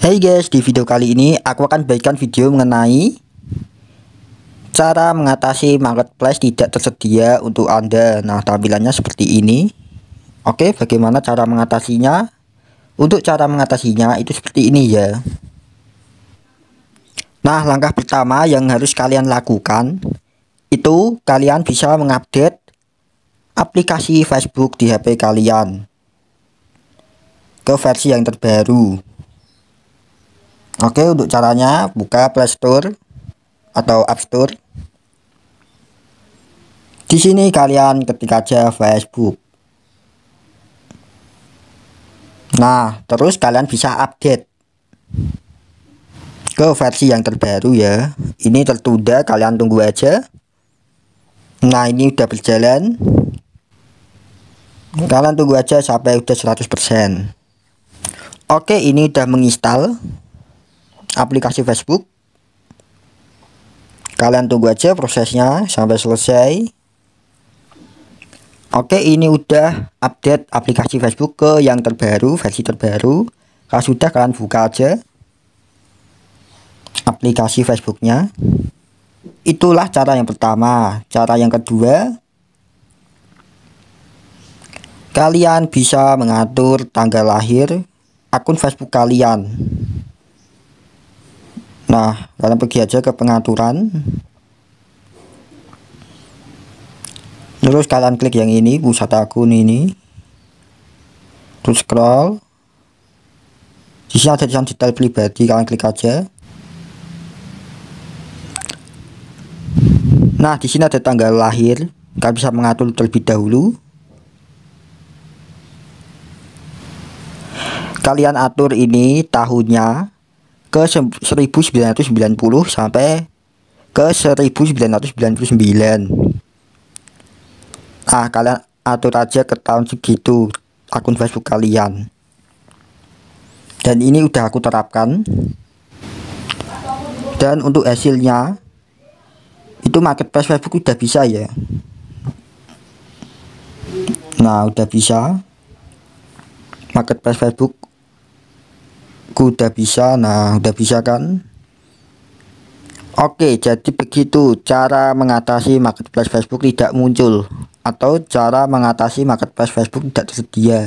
Hey guys, di video kali ini aku akan bagikan video mengenai cara mengatasi marketplace tidak tersedia untuk Anda. Nah, tampilannya seperti ini. Oke, bagaimana cara mengatasinya? Untuk cara mengatasinya itu seperti ini ya. Nah, langkah pertama yang harus kalian lakukan itu kalian bisa mengupdate aplikasi Facebook di HP kalian ke versi yang terbaru. Oke, untuk caranya buka Play Store atau App Store. Di sini kalian ketik aja Facebook. Nah, terus kalian bisa update ke versi yang terbaru ya. Ini tertunda, kalian tunggu aja. Nah, ini udah berjalan. Kalian tunggu aja sampai udah 100%. Oke, ini udah menginstal aplikasi Facebook. Kalian tunggu aja prosesnya sampai selesai. Oke, ini udah update aplikasi Facebook ke yang terbaru, versi terbaru. Kalau sudah kalian buka aja aplikasi Facebooknya. Itulah cara yang pertama. Cara yang kedua, kalian bisa mengatur tanggal lahir akun Facebook kalian. Nah, kalian pergi aja ke pengaturan. Terus kalian klik yang ini, pusat akun ini. Terus scroll. Di sini ada tulisan detail pribadi, kalian klik aja. Nah, di sini ada tanggal lahir. Kalian bisa mengatur terlebih dahulu. Kalian atur ini tahunnya ke 1990 sampai ke 1999. Ah, kalian atur aja ke tahun segitu akun Facebook kalian. Dan ini udah aku terapkan. Dan untuk hasilnya itu marketplace Facebook udah bisa ya. Nah, udah bisa marketplace Facebook aku udah bisa nah udah bisa kan Oke jadi begitu cara mengatasi marketplace Facebook tidak muncul atau cara mengatasi marketplace Facebook tidak tersedia